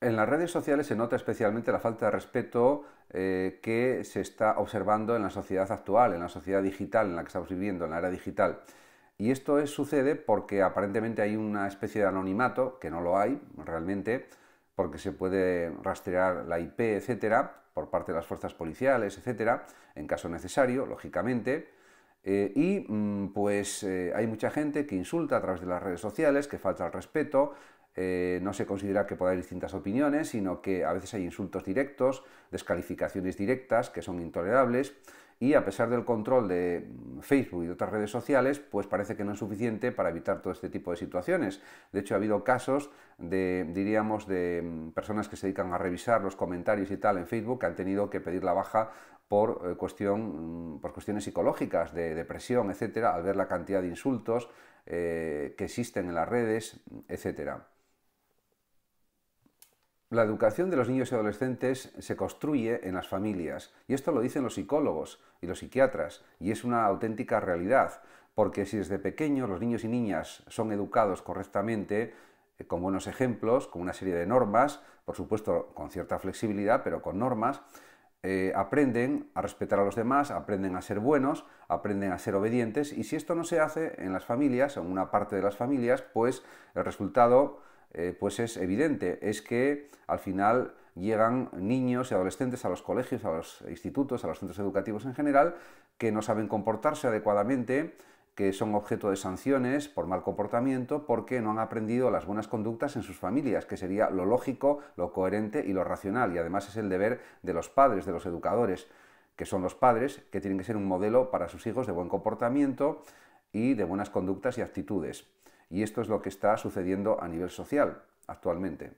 En las redes sociales se nota especialmente la falta de respeto eh, que se está observando en la sociedad actual, en la sociedad digital en la que estamos viviendo, en la era digital. Y esto sucede porque aparentemente hay una especie de anonimato, que no lo hay realmente, porque se puede rastrear la IP, etcétera, por parte de las fuerzas policiales, etcétera, en caso necesario, lógicamente. Eh, y mm, pues eh, hay mucha gente que insulta a través de las redes sociales, que falta el respeto, eh, no se considera que pueda haber distintas opiniones, sino que a veces hay insultos directos, descalificaciones directas que son intolerables y a pesar del control de mm, Facebook y de otras redes sociales, pues parece que no es suficiente para evitar todo este tipo de situaciones. De hecho, ha habido casos de, diríamos, de mm, personas que se dedican a revisar los comentarios y tal en Facebook que han tenido que pedir la baja eh, mm, por, cuestiones psicológicas, de depresión, etcétera, al ver la cantidad de insultos eh, que existen en las redes, etcétera. La educación de los niños y adolescentes se construye en las familias, y esto lo dicen los psicólogos y los psiquiatras, y es una auténtica realidad, porque si desde pequeños los niños y niñas son educados correctamente, eh, con buenos ejemplos, con una serie de normas, por supuesto con cierta flexibilidad, pero con normas, eh, aprenden a respetar a los demás, aprenden a ser buenos, aprenden a ser obedientes y si esto no se hace en las familias, en una parte de las familias, pues el resultado eh, pues es evidente, es que al final llegan niños y adolescentes a los colegios, a los institutos, a los centros educativos en general, que no saben comportarse adecuadamente, que son objeto de sanciones por mal comportamiento porque no han aprendido las buenas conductas en sus familias, que sería lo lógico, lo coherente y lo racional. Y además es el deber de los padres, de los educadores, que son los padres, que tienen que ser un modelo para sus hijos de buen comportamiento y de buenas conductas y actitudes. Y esto es lo que está sucediendo a nivel social actualmente.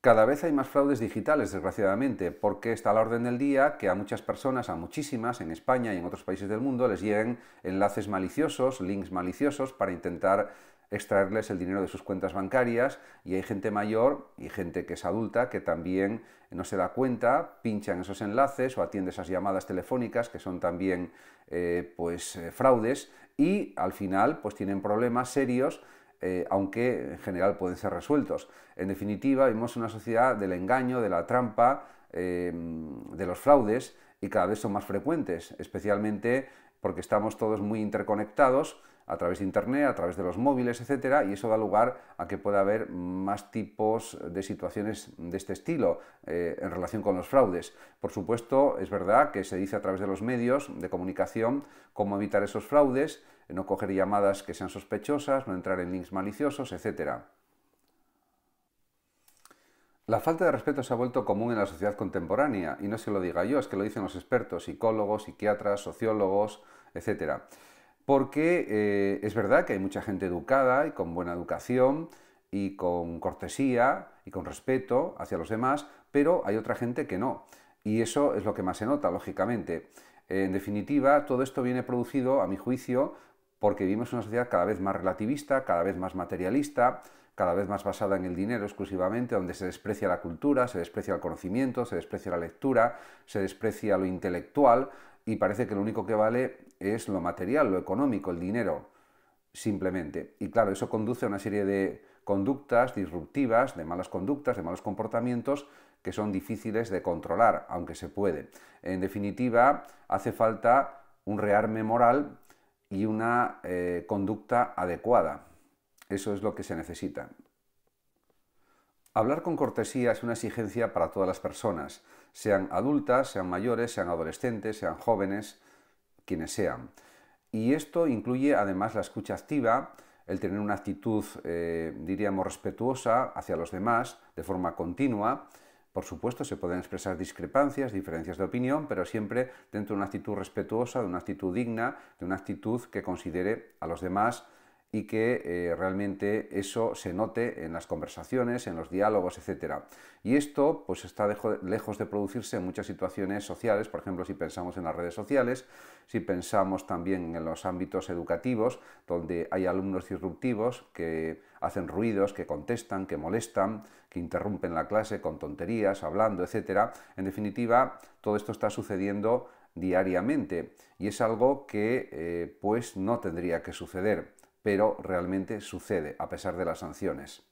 Cada vez hay más fraudes digitales, desgraciadamente, porque está a la orden del día que a muchas personas, a muchísimas, en España y en otros países del mundo, les lleguen enlaces maliciosos, links maliciosos, para intentar extraerles el dinero de sus cuentas bancarias y hay gente mayor y gente que es adulta que también no se da cuenta, pinchan esos enlaces o atiende esas llamadas telefónicas que son también eh, pues eh, fraudes y al final pues tienen problemas serios eh, aunque en general pueden ser resueltos. En definitiva, vivimos una sociedad del engaño, de la trampa, eh, de los fraudes, y cada vez son más frecuentes, especialmente porque estamos todos muy interconectados, a través de Internet, a través de los móviles, etcétera, y eso da lugar a que pueda haber más tipos de situaciones de este estilo eh, en relación con los fraudes. Por supuesto, es verdad que se dice a través de los medios de comunicación cómo evitar esos fraudes, no coger llamadas que sean sospechosas, no entrar en links maliciosos, etcétera. La falta de respeto se ha vuelto común en la sociedad contemporánea, y no se lo diga yo, es que lo dicen los expertos, psicólogos, psiquiatras, sociólogos, etcétera porque eh, es verdad que hay mucha gente educada y con buena educación y con cortesía y con respeto hacia los demás, pero hay otra gente que no. Y eso es lo que más se nota, lógicamente. En definitiva, todo esto viene producido, a mi juicio, porque vivimos en una sociedad cada vez más relativista, cada vez más materialista, cada vez más basada en el dinero exclusivamente, donde se desprecia la cultura, se desprecia el conocimiento, se desprecia la lectura, se desprecia lo intelectual, y parece que lo único que vale es lo material, lo económico, el dinero, simplemente. Y claro, eso conduce a una serie de conductas disruptivas, de malas conductas, de malos comportamientos que son difíciles de controlar, aunque se puede. En definitiva, hace falta un rearme moral y una eh, conducta adecuada. Eso es lo que se necesita. Hablar con cortesía es una exigencia para todas las personas, sean adultas, sean mayores, sean adolescentes, sean jóvenes, quienes sean. Y esto incluye además la escucha activa, el tener una actitud, eh, diríamos, respetuosa hacia los demás de forma continua. Por supuesto, se pueden expresar discrepancias, diferencias de opinión, pero siempre dentro de una actitud respetuosa, de una actitud digna, de una actitud que considere a los demás y que eh, realmente eso se note en las conversaciones, en los diálogos, etc. Y esto pues está lejos de producirse en muchas situaciones sociales, por ejemplo si pensamos en las redes sociales, si pensamos también en los ámbitos educativos, donde hay alumnos disruptivos que hacen ruidos, que contestan, que molestan, que interrumpen la clase con tonterías, hablando, etc. En definitiva, todo esto está sucediendo diariamente y es algo que eh, pues no tendría que suceder pero realmente sucede a pesar de las sanciones.